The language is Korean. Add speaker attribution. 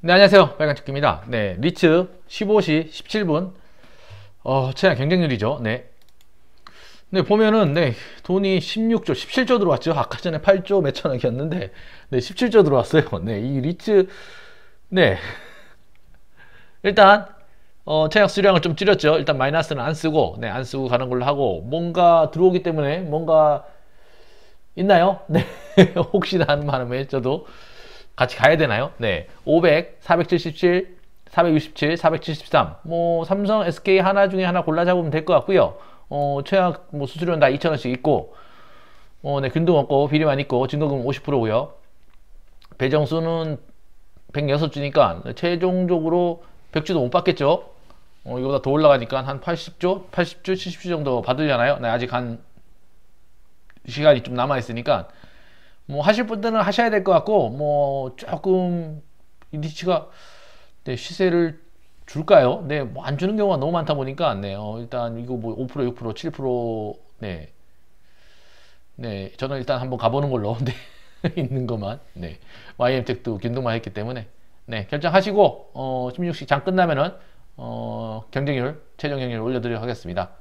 Speaker 1: 네 안녕하세요 빨간축기입니다네 리츠 15시 17분 어 최악 경쟁률이죠 네. 네 보면은 네 돈이 16조 17조 들어왔죠 아까 전에 8조 몇천억이었는데 네 17조 들어왔어요 네 이 리츠 네 일단 어 최악 수량을 좀 줄였죠 일단 마이너스는 안 쓰고 네 안 쓰고 가는 걸로 하고 뭔가 들어오기 때문에 뭔가 있나요? 네 혹시나 하는 마음에 저도 같이 가야 되나요? 네. 500, 477, 467, 473. 뭐 삼성, SK 하나 중에 하나 골라 잡으면 될 것 같고요. 어, 최악 뭐 수수료는 다 2,000원씩 있고. 어, 네. 균도 없고 비리만 있고 증거금 50%고요. 배정수는 106주니까 최종적으로 100주도 못 받겠죠. 어, 이거보다 더 올라가니까 한 80조, 80주, 70주 정도 받으려나요? 네, 아직 한 시간이 좀 남아 있으니까 뭐 하실 분들은 하셔야 될 것 같고 뭐 조금 인디치가 네, 시세를 줄까요? 네, 뭐 안 주는 경우가 너무 많다 보니까 네, 어, 일단 이거 뭐 5%, 6%, 7% 네, 네, 저는 일단 한번 가보는 걸로 네, 있는 것만 네, YM텍도 견동만 했기 때문에 네, 결정하시고 어, 16시 장 끝나면은 어, 경쟁률, 최종 경쟁률 올려드리도록 하겠습니다.